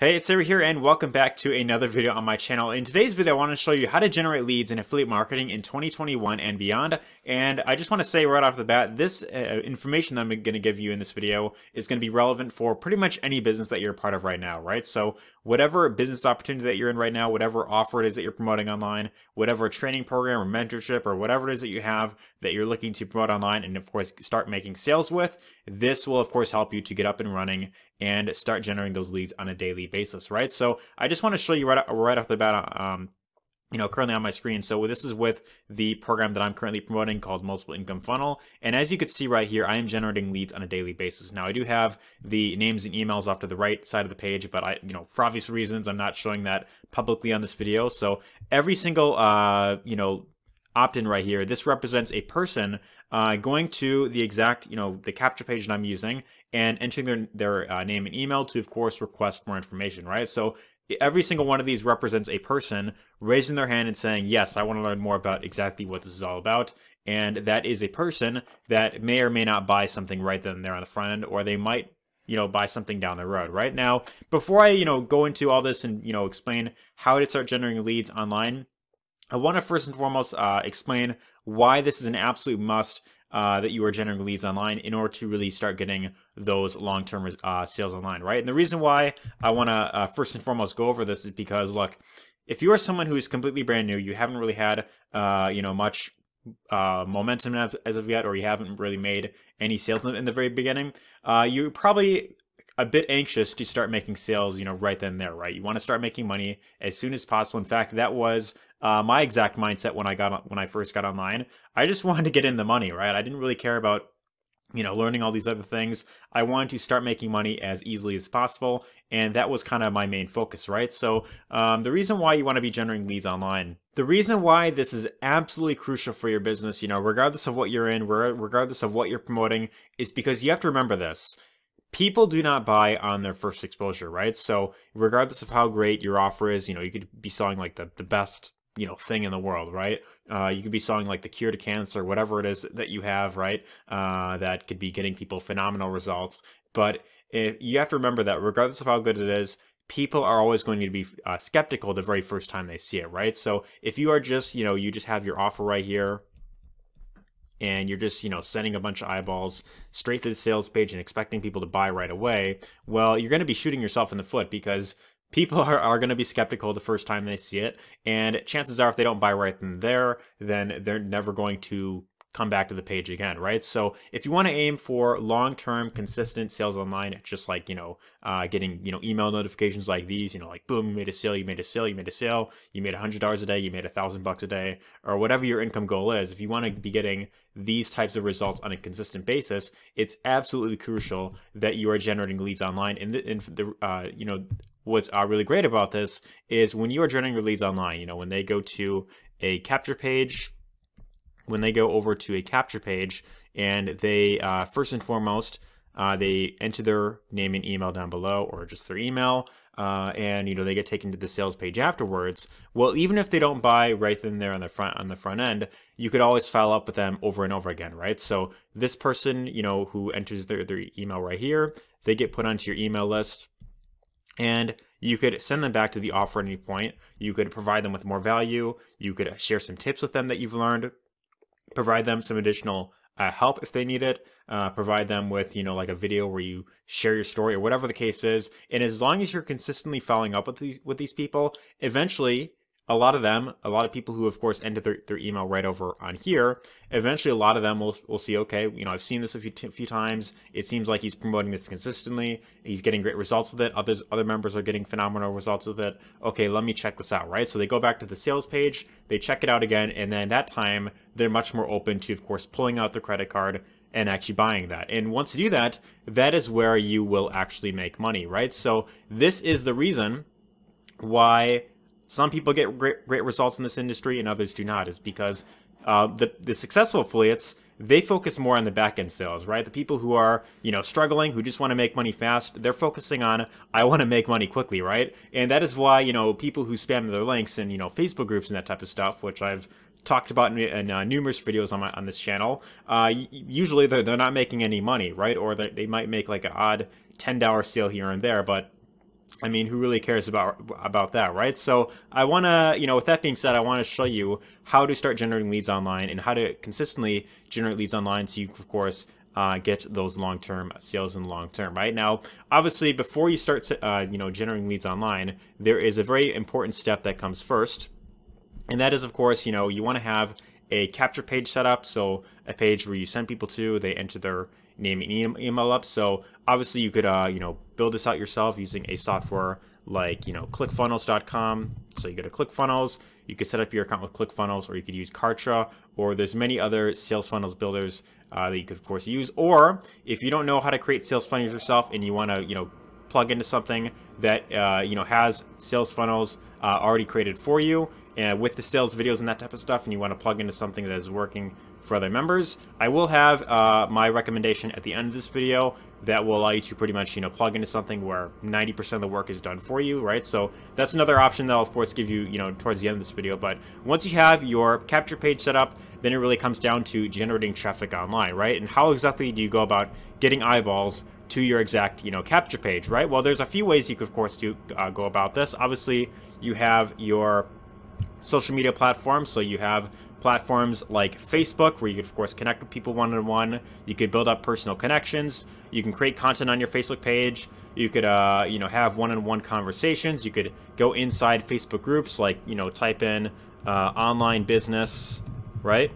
Hey, it's Sarah here and welcome back to another video on my channel. In today's video, I want to show you how to generate leads in affiliate marketing in 2021 and beyond. And I just want to say right off the bat, this uh, information that I'm going to give you in this video is going to be relevant for pretty much any business that you're a part of right now, right? So whatever business opportunity that you're in right now, whatever offer it is that you're promoting online, whatever training program or mentorship or whatever it is that you have that you're looking to promote online and of course start making sales with, this will of course help you to get up and running and start generating those leads on a daily basis, right? So I just want to show you right, right off the bat, um, you know, currently on my screen. So this is with the program that I'm currently promoting called Multiple Income Funnel. And as you can see right here, I am generating leads on a daily basis. Now I do have the names and emails off to the right side of the page, but I, you know, for obvious reasons, I'm not showing that publicly on this video. So every single, uh, you know, opt-in right here, this represents a person uh, going to the exact, you know, the capture page that I'm using and entering their, their uh, name and email to, of course, request more information, right? So every single one of these represents a person raising their hand and saying, yes, I want to learn more about exactly what this is all about. And that is a person that may or may not buy something right then and there on the front end, or they might you know, buy something down the road. Right now, before I, you know, go into all this and, you know, explain how to start generating leads online, I want to first and foremost uh, explain why this is an absolute must uh, that you are generating leads online in order to really start getting those long-term uh, sales online, right? And the reason why I want to uh, first and foremost go over this is because look, if you are someone who is completely brand new, you haven't really had uh, you know much uh, momentum as of yet, or you haven't really made any sales in the very beginning, uh, you're probably a bit anxious to start making sales, you know, right then and there, right? You want to start making money as soon as possible. In fact, that was uh, my exact mindset when I got when I first got online. I just wanted to get in the money, right? I didn't really care about you know learning all these other things. I wanted to start making money as easily as possible, and that was kind of my main focus, right? So um, the reason why you want to be generating leads online, the reason why this is absolutely crucial for your business, you know, regardless of what you're in, regardless of what you're promoting, is because you have to remember this people do not buy on their first exposure, right? So regardless of how great your offer is, you know, you could be selling like the, the best you know thing in the world right uh, you could be selling like the cure to cancer whatever it is that you have right uh, that could be getting people phenomenal results but if, you have to remember that regardless of how good it is people are always going to be uh, skeptical the very first time they see it right so if you are just you know you just have your offer right here and you're just you know sending a bunch of eyeballs straight to the sales page and expecting people to buy right away well you're going to be shooting yourself in the foot because people are, are going to be skeptical the first time they see it. And chances are, if they don't buy right then there, then they're never going to come back to the page again, right? So if you want to aim for long-term consistent sales online, just like, you know, uh, getting, you know, email notifications like these, you know, like boom, you made a sale, you made a sale, you made a sale, you made a hundred dollars a day, you made a thousand bucks a day, or whatever your income goal is. If you want to be getting these types of results on a consistent basis, it's absolutely crucial that you are generating leads online. And the, and the uh, you know, what's uh, really great about this is when you are generating your leads online, you know, when they go to a capture page, when they go over to a capture page and they, uh, first and foremost, uh, they enter their name and email down below or just their email. Uh, and you know they get taken to the sales page afterwards. Well, even if they don't buy right then there on the front on the front end, you could always follow up with them over and over again, right? So this person, you know, who enters their, their email right here, they get put onto your email list and you could send them back to the offer at any point. You could provide them with more value. You could uh, share some tips with them that you've learned, provide them some additional uh, help if they need it, uh, provide them with, you know, like a video where you share your story or whatever the case is. And as long as you're consistently following up with these, with these people, eventually a lot of them, a lot of people who, of course, ended their, their email right over on here, eventually a lot of them will, will see, okay, you know, I've seen this a few, few times. It seems like he's promoting this consistently. He's getting great results with it. Others, other members are getting phenomenal results with it. Okay, let me check this out, right? So they go back to the sales page, they check it out again, and then that time they're much more open to, of course, pulling out their credit card and actually buying that. And once you do that, that is where you will actually make money, right? So this is the reason why some people get great, great results in this industry and others do not is because uh, the, the successful affiliates they focus more on the back end sales, right? The people who are, you know, struggling, who just want to make money fast, they're focusing on, I want to make money quickly, right? And that is why, you know, people who spam their links and, you know, Facebook groups and that type of stuff, which I've talked about in, in uh, numerous videos on, my, on this channel, uh, usually they're, they're not making any money, right? Or they, they might make like an odd $10 sale here and there, but I mean, who really cares about about that, right? So I want to, you know, with that being said, I want to show you how to start generating leads online and how to consistently generate leads online so you, of course, uh, get those long-term sales in the long term, right? Now, obviously, before you start, to, uh, you know, generating leads online, there is a very important step that comes first, and that is, of course, you know, you want to have a capture page set up, so a page where you send people to, they enter their naming email up. So obviously you could, uh, you know, build this out yourself using a software like, you know, clickfunnels.com. So you go to ClickFunnels, you could set up your account with ClickFunnels or you could use Kartra or there's many other sales funnels builders uh, that you could of course use. Or if you don't know how to create sales funnels yourself and you want to, you know, plug into something that, uh, you know, has sales funnels uh, already created for you and with the sales videos and that type of stuff and you want to plug into something that is working for other members. I will have uh, my recommendation at the end of this video that will allow you to pretty much, you know, plug into something where 90% of the work is done for you, right? So that's another option that I'll, of course, give you, you know, towards the end of this video. But once you have your capture page set up, then it really comes down to generating traffic online, right? And how exactly do you go about getting eyeballs to your exact, you know, capture page, right? Well, there's a few ways you could, of course, do uh, go about this. Obviously, you have your social media platform, so you have platforms like Facebook, where you could, of course, connect with people one on one. You could build up personal connections. You can create content on your Facebook page. You could, uh, you know, have one on one conversations. You could go inside Facebook groups, like, you know, type in uh, online business, right?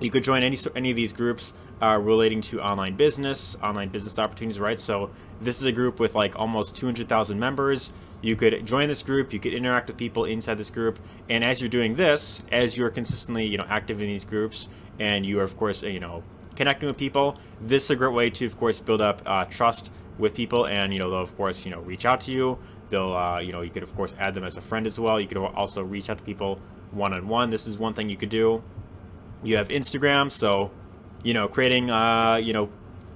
You could join any, any of these groups uh, relating to online business, online business opportunities, right? So this is a group with like almost 200,000 members. You could join this group, you could interact with people inside this group, and as you're doing this, as you're consistently, you know, active in these groups, and you are, of course, you know, connecting with people, this is a great way to, of course, build up uh, trust with people, and, you know, they'll, of course, you know, reach out to you, they'll, uh, you know, you could, of course, add them as a friend as well, you could also reach out to people one-on-one, -on -one. this is one thing you could do. You have Instagram, so, you know, creating, uh, you know,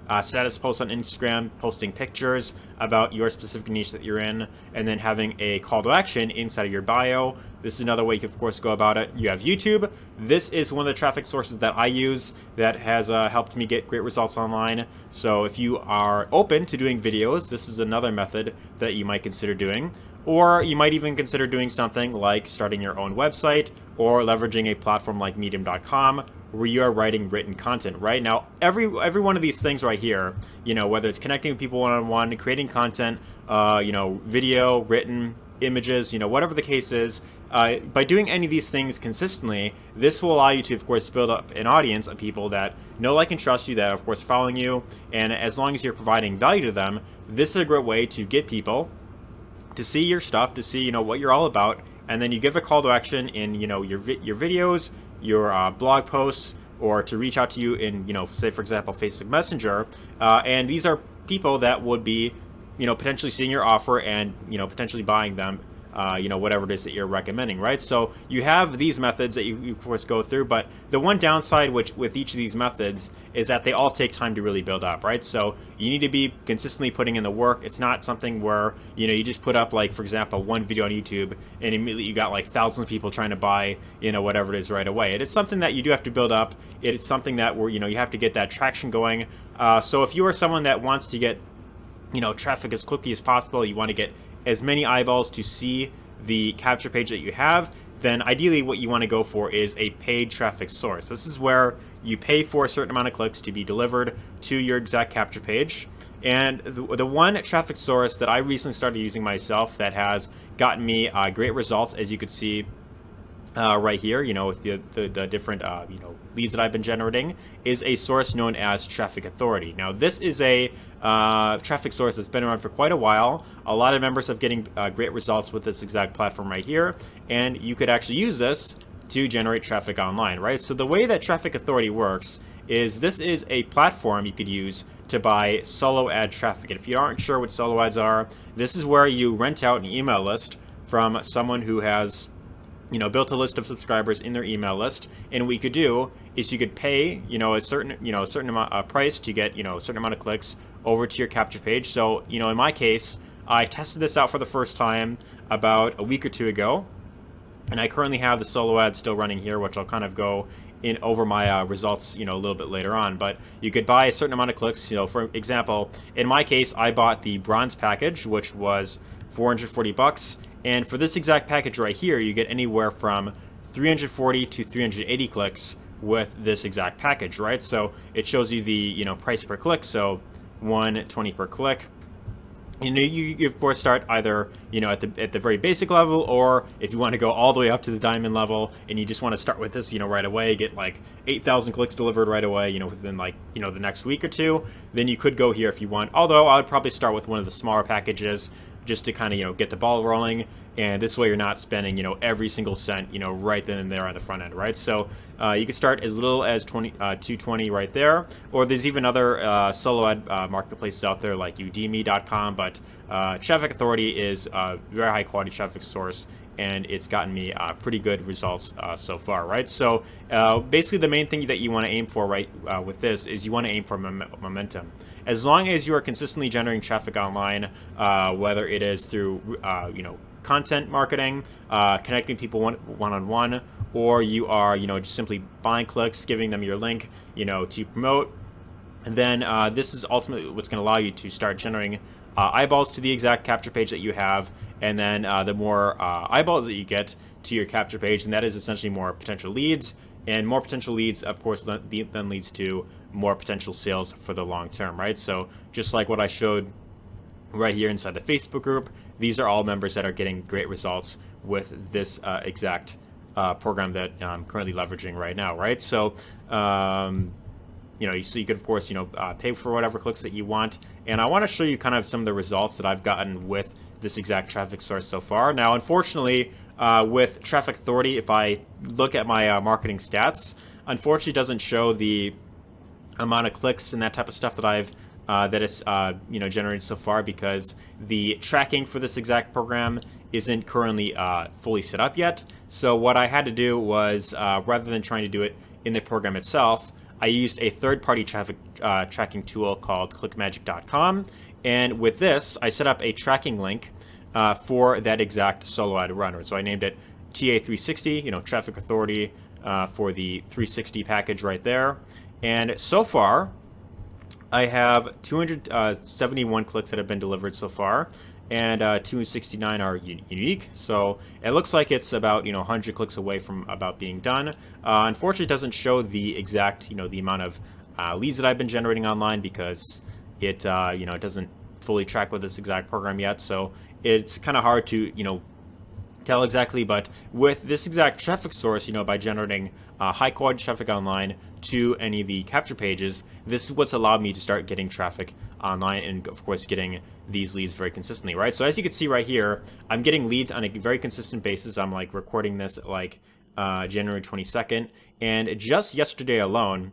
uh, status posts on Instagram, posting pictures, about your specific niche that you're in, and then having a call to action inside of your bio. This is another way you can, of course, go about it. You have YouTube. This is one of the traffic sources that I use that has uh, helped me get great results online. So if you are open to doing videos, this is another method that you might consider doing. Or you might even consider doing something like starting your own website or leveraging a platform like medium.com where you are writing written content right now every every one of these things right here you know whether it's connecting with people one-on-one creating content uh, you know video written images you know whatever the case is uh, by doing any of these things consistently this will allow you to of course build up an audience of people that know like and trust you that are, of course following you and as long as you're providing value to them this is a great way to get people to see your stuff to see you know what you're all about and then you give a call to action in you know your vi your videos, your uh, blog posts, or to reach out to you in you know say for example Facebook Messenger, uh, and these are people that would be you know potentially seeing your offer and you know potentially buying them uh, you know, whatever it is that you're recommending, right? So you have these methods that you, you, of course go through, but the one downside which with each of these methods is that they all take time to really build up, right? So you need to be consistently putting in the work. It's not something where, you know, you just put up like, for example, one video on YouTube and immediately you got like thousands of people trying to buy, you know, whatever it is right away. It's something that you do have to build up. It's something that where, you know, you have to get that traction going. Uh, so if you are someone that wants to get you know traffic as quickly as possible you want to get as many eyeballs to see the capture page that you have, then ideally what you want to go for is a paid traffic source. This is where you pay for a certain amount of clicks to be delivered to your exact capture page. And the, the one traffic source that I recently started using myself that has gotten me uh, great results, as you could see uh, right here, you know, with the, the, the different, uh, you know, leads that I've been generating, is a source known as Traffic Authority. Now, this is a uh, traffic source that's been around for quite a while. A lot of members have getting uh, great results with this exact platform right here, and you could actually use this to generate traffic online, right? So the way that Traffic Authority works is this is a platform you could use to buy solo ad traffic. And if you aren't sure what solo ads are, this is where you rent out an email list from someone who has you know, built a list of subscribers in their email list. And what you could do is you could pay, you know, a certain, you know, a certain amount uh, price to get, you know, a certain amount of clicks over to your capture page. So, you know, in my case, I tested this out for the first time about a week or two ago. And I currently have the solo ad still running here, which I'll kind of go in over my uh, results, you know, a little bit later on. But you could buy a certain amount of clicks. You know, for example, in my case, I bought the bronze package, which was 440 bucks and for this exact package right here, you get anywhere from 340 to 380 clicks with this exact package, right? So it shows you the you know price per click, so 120 per click. You know, you, you of course start either you know at the at the very basic level, or if you want to go all the way up to the diamond level, and you just want to start with this, you know, right away, get like 8,000 clicks delivered right away, you know, within like you know the next week or two, then you could go here if you want. Although I would probably start with one of the smaller packages just to kind of, you know, get the ball rolling. And this way you're not spending, you know, every single cent, you know, right then and there on the front end, right? So uh, you can start as little as 20, uh, 220 right there. Or there's even other uh, solo ad uh, marketplaces out there like udemy.com. But uh, Traffic Authority is a very high quality traffic source and it's gotten me uh, pretty good results uh, so far, right? So uh, basically the main thing that you want to aim for, right, uh, with this is you want to aim for momentum. As long as you are consistently generating traffic online, uh, whether it is through, uh, you know, content marketing, connecting people one-on-one, -on -one, or you are, you know, just simply buying clicks, giving them your link, you know, to promote, and then uh, this is ultimately what's going to allow you to start generating uh, eyeballs to the exact capture page that you have, and then uh, the more uh, eyeballs that you get to your capture page, and that is essentially more potential leads, and more potential leads, of course, then leads to more potential sales for the long term, right? So just like what I showed right here inside the Facebook group, these are all members that are getting great results with this uh, exact uh, program that I'm currently leveraging right now, right? So um, you know, so you could, of course, you know, uh, pay for whatever clicks that you want. And I want to show you kind of some of the results that I've gotten with this exact traffic source so far. Now, unfortunately, uh, with Traffic Authority, if I look at my uh, marketing stats, unfortunately doesn't show the amount of clicks and that type of stuff that I've uh, that is uh, you know generated so far because the tracking for this exact program isn't currently uh, fully set up yet. So what I had to do was uh, rather than trying to do it in the program itself, I used a third-party traffic uh, tracking tool called clickmagic.com, and with this, I set up a tracking link uh, for that exact solo ad runner. So I named it TA360, you know, Traffic Authority uh, for the 360 package right there. And so far, I have 271 uh, clicks that have been delivered so far and uh, 269 are unique. So it looks like it's about you know 100 clicks away from about being done. Uh, unfortunately, it doesn't show the exact you know the amount of uh, leads that I've been generating online because it uh, you know it doesn't fully track with this exact program yet. So it's kind of hard to you know tell exactly, but with this exact traffic source, you know, by generating uh, high quality traffic online to any of the capture pages, this is what's allowed me to start getting traffic online and of course getting these leads very consistently, right? So as you can see right here, I'm getting leads on a very consistent basis. I'm like recording this like uh, January 22nd. And just yesterday alone,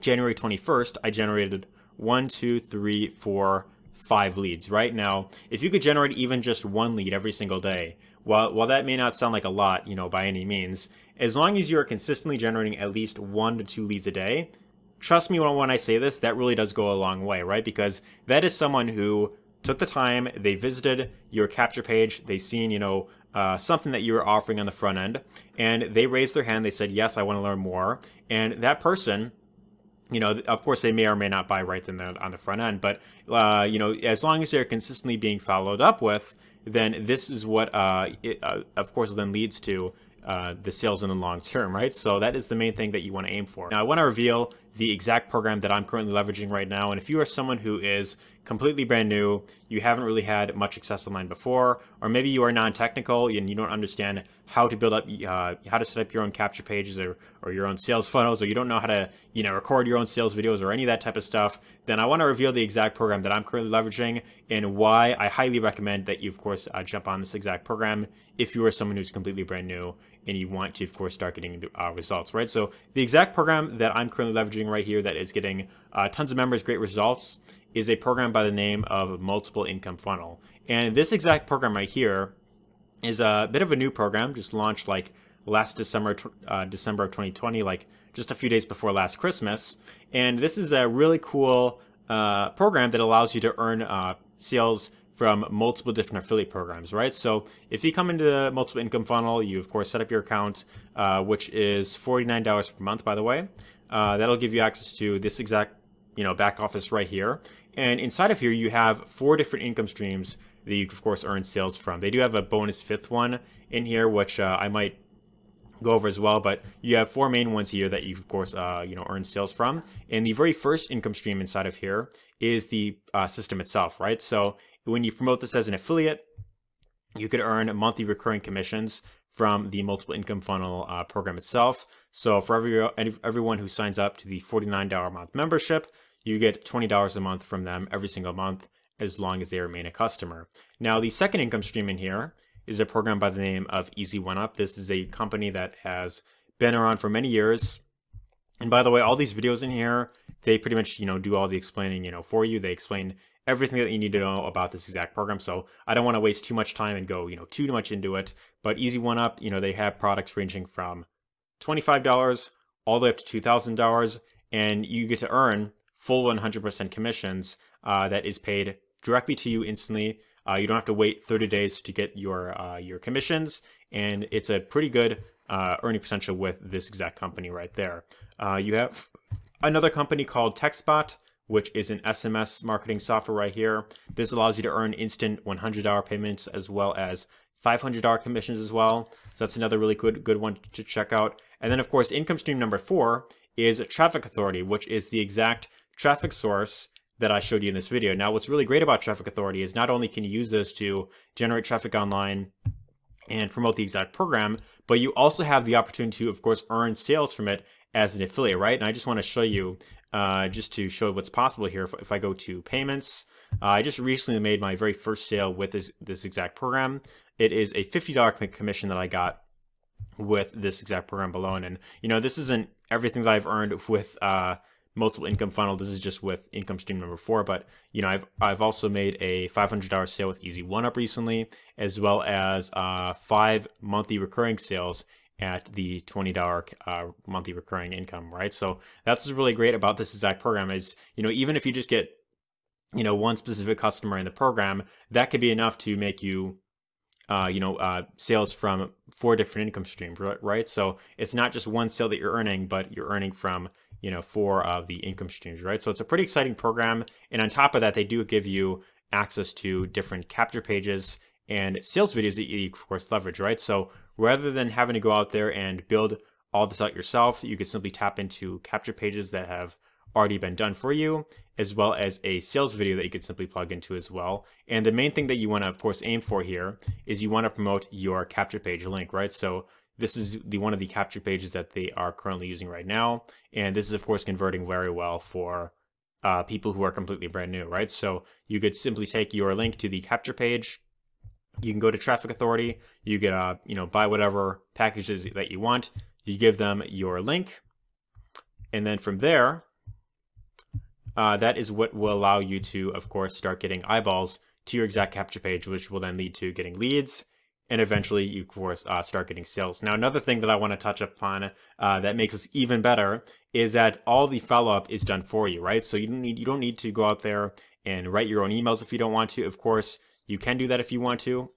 January 21st, I generated one, two, three, four, five leads, right? Now, if you could generate even just one lead every single day, while, while that may not sound like a lot, you know, by any means, as long as you're consistently generating at least one to two leads a day, trust me when, when I say this, that really does go a long way, right? Because that is someone who took the time, they visited your capture page, they seen, you know, uh, something that you were offering on the front end, and they raised their hand, they said, yes, I wanna learn more. And that person, you know, of course, they may or may not buy right then on the front end, but, uh, you know, as long as they're consistently being followed up with, then this is what, uh, it, uh, of course, then leads to uh, the sales in the long term, right? So that is the main thing that you want to aim for. Now I want to reveal the exact program that I'm currently leveraging right now. And if you are someone who is completely brand new, you haven't really had much success online before, or maybe you are non-technical and you don't understand how to build up, uh, how to set up your own capture pages or, or your own sales funnels, or you don't know how to, you know, record your own sales videos or any of that type of stuff, then I want to reveal the exact program that I'm currently leveraging and why I highly recommend that you, of course, uh, jump on this exact program if you are someone who's completely brand new and you want to, of course, start getting the uh, results, right? So the exact program that I'm currently leveraging right here that is getting uh, tons of members, great results, is a program by the name of Multiple Income Funnel. And this exact program right here is a bit of a new program, just launched like last December, uh, December of 2020, like just a few days before last Christmas. And this is a really cool uh, program that allows you to earn uh, sales from multiple different affiliate programs, right? So if you come into the multiple income funnel, you of course set up your account, uh, which is $49 per month, by the way. Uh, that'll give you access to this exact you know, back office right here. And inside of here, you have four different income streams that you, of course, earn sales from. They do have a bonus fifth one in here, which uh, I might go over as well, but you have four main ones here that you, of course, uh, you know, earn sales from. And the very first income stream inside of here is the uh, system itself, right? So when you promote this as an affiliate, you could earn monthly recurring commissions from the multiple income funnel uh, program itself. So for every, everyone who signs up to the $49 a month membership, you get $20 a month from them every single month as long as they remain a customer. Now, the second income stream in here is a program by the name of Easy One Up. This is a company that has been around for many years. And by the way, all these videos in here, they pretty much, you know, do all the explaining, you know, for you. They explain everything that you need to know about this exact program. So I don't want to waste too much time and go, you know, too much into it. But Easy One Up, you know, they have products ranging from $25 all the way up to $2,000. And you get to earn full 100% commissions uh, that is paid directly to you instantly. Uh, you don't have to wait 30 days to get your uh, your commissions, and it's a pretty good uh, earning potential with this exact company right there. Uh, you have another company called TechSpot, which is an SMS marketing software right here. This allows you to earn instant $100 payments as well as $500 commissions as well. So that's another really good good one to check out. And then of course, income stream number four is Traffic Authority, which is the exact traffic source that I showed you in this video. Now, what's really great about Traffic Authority is not only can you use those to generate traffic online and promote the exact program, but you also have the opportunity to, of course, earn sales from it as an affiliate, right? And I just want to show you, uh, just to show what's possible here. If, if I go to payments, uh, I just recently made my very first sale with this, this exact program. It is a $50 commission that I got with this exact program alone. And, you know, this isn't everything that I've earned with, uh, multiple income funnel. This is just with income stream number four, but you know, I've I've also made a $500 sale with Easy One Up recently, as well as uh, five monthly recurring sales at the $20 uh, monthly recurring income, right? So that's what's really great about this exact program is, you know, even if you just get, you know, one specific customer in the program, that could be enough to make you uh, you know, uh, sales from four different income streams, right? So it's not just one sale that you're earning, but you're earning from you know, four of the income streams, right? So it's a pretty exciting program. And on top of that, they do give you access to different capture pages and sales videos that you, of course, leverage, right? So rather than having to go out there and build all this out yourself, you could simply tap into capture pages that have already been done for you, as well as a sales video that you could simply plug into as well. And the main thing that you want to, of course, aim for here is you want to promote your capture page link, right? So this is the one of the capture pages that they are currently using right now. And this is of course converting very well for uh, people who are completely brand new, right? So you could simply take your link to the capture page. You can go to Traffic Authority. You can, uh, you know, buy whatever packages that you want. You give them your link. And then from there, uh, that is what will allow you to, of course, start getting eyeballs to your exact capture page, which will then lead to getting leads and eventually you of course uh, start getting sales. Now another thing that I want to touch upon uh, that makes this even better is that all the follow-up is done for you, right? So you don't need you don't need to go out there and write your own emails if you don't want to. Of course, you can do that if you want to.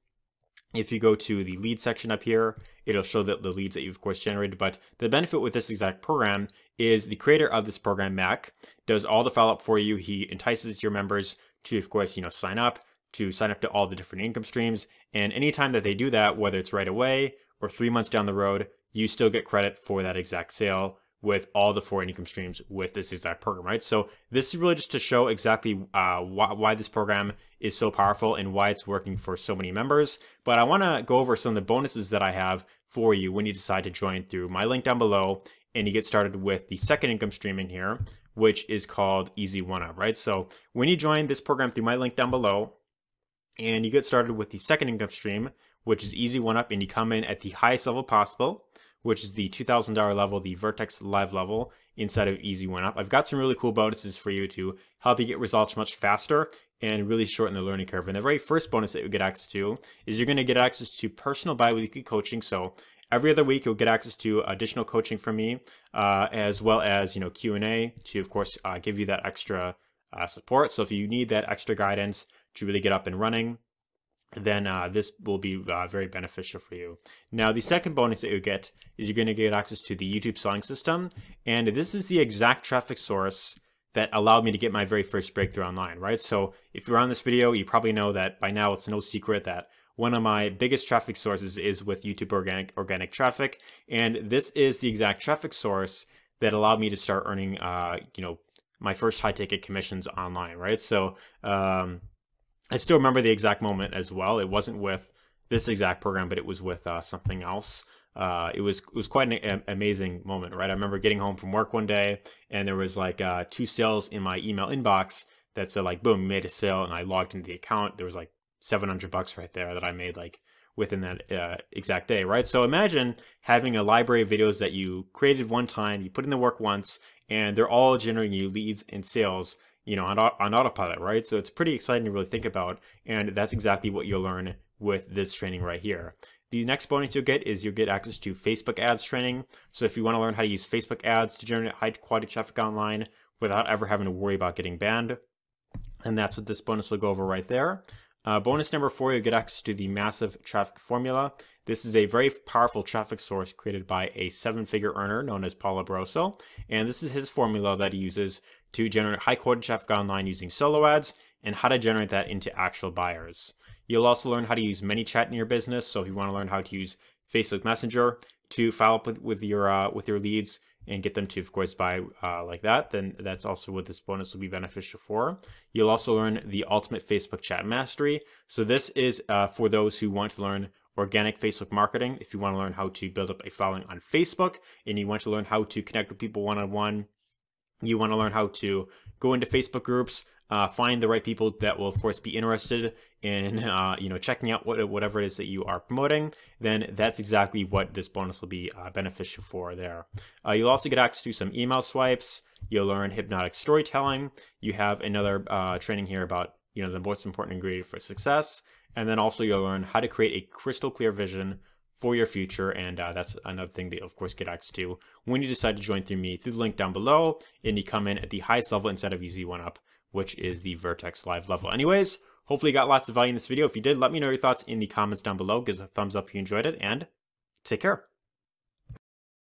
If you go to the lead section up here, it'll show that the leads that you've of course generated. But the benefit with this exact program is the creator of this program, Mac, does all the follow-up for you. He entices your members to, of course, you know, sign up, to sign up to all the different income streams. And anytime that they do that, whether it's right away or three months down the road, you still get credit for that exact sale with all the four income streams with this exact program, right? So this is really just to show exactly uh, why, why, this program is so powerful and why it's working for so many members. But I wanna go over some of the bonuses that I have for you when you decide to join through my link down below and you get started with the second income stream in here, which is called Easy One Up, right? So when you join this program through my link down below, and you get started with the second income stream, which is easy one up, and you come in at the highest level possible, which is the $2,000 level, the Vertex Live level inside of Easy One Up. I've got some really cool bonuses for you to help you get results much faster and really shorten the learning curve. And the very first bonus that you get access to is you're going to get access to personal biweekly coaching. So every other week you'll get access to additional coaching from me, uh, as well as you know Q and A to of course uh, give you that extra uh, support. So if you need that extra guidance to really get up and running, then uh, this will be uh, very beneficial for you. Now, the second bonus that you get is you're going to get access to the YouTube selling system. And this is the exact traffic source that allowed me to get my very first breakthrough online, right? So if you're on this video, you probably know that by now it's no secret that one of my biggest traffic sources is with YouTube organic, organic traffic. And this is the exact traffic source that allowed me to start earning, uh, you know, my first high ticket commissions online, right? So, um, I still remember the exact moment as well. It wasn't with this exact program, but it was with uh, something else. Uh, it was it was quite an amazing moment, right? I remember getting home from work one day, and there was like uh, two sales in my email inbox that said like, "Boom, made a sale," and I logged into the account. There was like 700 bucks right there that I made like within that uh, exact day, right? So imagine having a library of videos that you created one time, you put in the work once, and they're all generating you leads and sales you know, on, on autopilot, right? So it's pretty exciting to really think about. And that's exactly what you'll learn with this training right here. The next bonus you'll get is you'll get access to Facebook ads training. So if you want to learn how to use Facebook ads to generate high quality traffic online without ever having to worry about getting banned. And that's what this bonus will go over right there. Uh, bonus number four, you'll get access to the massive traffic formula. This is a very powerful traffic source created by a seven figure earner known as Paulo Barroso. And this is his formula that he uses to generate high quality traffic online using solo ads and how to generate that into actual buyers. You'll also learn how to use ManyChat in your business. So if you want to learn how to use Facebook Messenger to follow up with, with your uh, with your leads and get them to, of course, buy uh, like that, then that's also what this bonus will be beneficial for. You'll also learn the ultimate Facebook chat mastery. So this is uh, for those who want to learn organic Facebook marketing. If you want to learn how to build up a following on Facebook and you want to learn how to connect with people one-on-one, you want to learn how to go into Facebook groups, uh, find the right people that will, of course, be interested in uh, you know checking out what, whatever it is that you are promoting, then that's exactly what this bonus will be uh, beneficial for. There, uh, you'll also get access to some email swipes. You'll learn hypnotic storytelling. You have another uh, training here about you know the most important ingredient for success, and then also you'll learn how to create a crystal clear vision for your future. And uh, that's another thing that, of course, get access to when you decide to join through me through the link down below. And you come in at the highest level instead of easy one up which is the Vertex Live level. Anyways, hopefully you got lots of value in this video. If you did, let me know your thoughts in the comments down below. Give us a thumbs up if you enjoyed it, and take care.